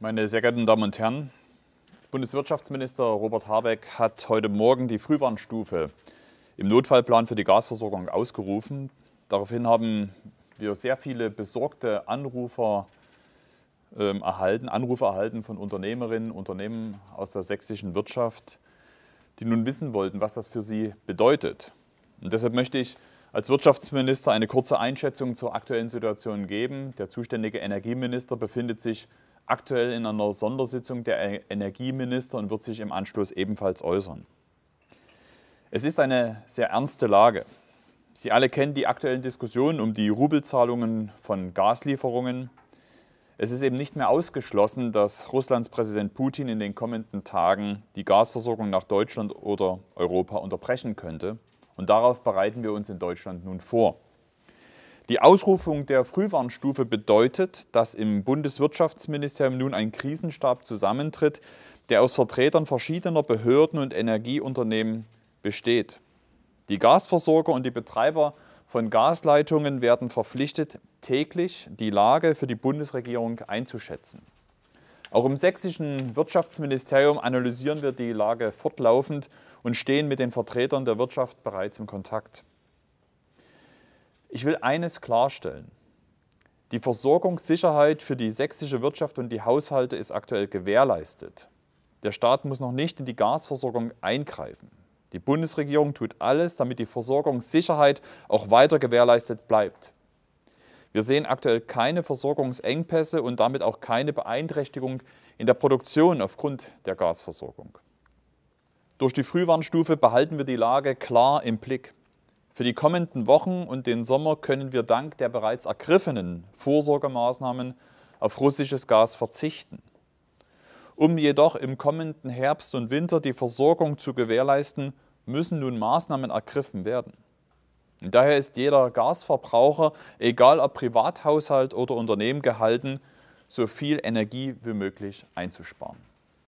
Meine sehr geehrten Damen und Herren, Bundeswirtschaftsminister Robert Habeck hat heute Morgen die Frühwarnstufe im Notfallplan für die Gasversorgung ausgerufen. Daraufhin haben wir sehr viele besorgte Anrufer ähm, erhalten, Anrufe erhalten von Unternehmerinnen und Unternehmen aus der sächsischen Wirtschaft, die nun wissen wollten, was das für sie bedeutet. Und deshalb möchte ich als Wirtschaftsminister eine kurze Einschätzung zur aktuellen Situation geben. Der zuständige Energieminister befindet sich aktuell in einer Sondersitzung der e- Energieminister und wird sich im Anschluss ebenfalls äußern. Es ist eine sehr ernste Lage. Sie alle kennen die aktuellen Diskussionen um die Rubelzahlungen von Gaslieferungen. Es ist eben nicht mehr ausgeschlossen, dass Russlands Präsident Putin in den kommenden Tagen die Gasversorgung nach Deutschland oder Europa unterbrechen könnte. Und darauf bereiten wir uns in Deutschland nun vor. Die Ausrufung der Frühwarnstufe bedeutet, dass im Bundeswirtschaftsministerium nun ein Krisenstab zusammentritt, der aus Vertretern verschiedener Behörden und Energieunternehmen besteht. Die Gasversorger und die Betreiber von Gasleitungen werden verpflichtet, täglich die Lage für die Bundesregierung einzuschätzen. Auch im sächsischen Wirtschaftsministerium analysieren wir die Lage fortlaufend und stehen mit den Vertretern der Wirtschaft bereits in Kontakt. Ich will eines klarstellen. Die Versorgungssicherheit für die sächsische Wirtschaft und die Haushalte ist aktuell gewährleistet. Der Staat muss noch nicht in die Gasversorgung eingreifen. Die Bundesregierung tut alles, damit die Versorgungssicherheit auch weiter gewährleistet bleibt. Wir sehen aktuell keine Versorgungsengpässe und damit auch keine Beeinträchtigung in der Produktion aufgrund der Gasversorgung. Durch die Frühwarnstufe behalten wir die Lage klar im Blick. Für die kommenden Wochen und den Sommer können wir dank der bereits ergriffenen Vorsorgemaßnahmen auf russisches Gas verzichten. Um jedoch im kommenden Herbst und Winter die Versorgung zu gewährleisten, müssen nun Maßnahmen ergriffen werden. Daher ist jeder Gasverbraucher, egal ob Privathaushalt oder Unternehmen, gehalten, so viel Energie wie möglich einzusparen.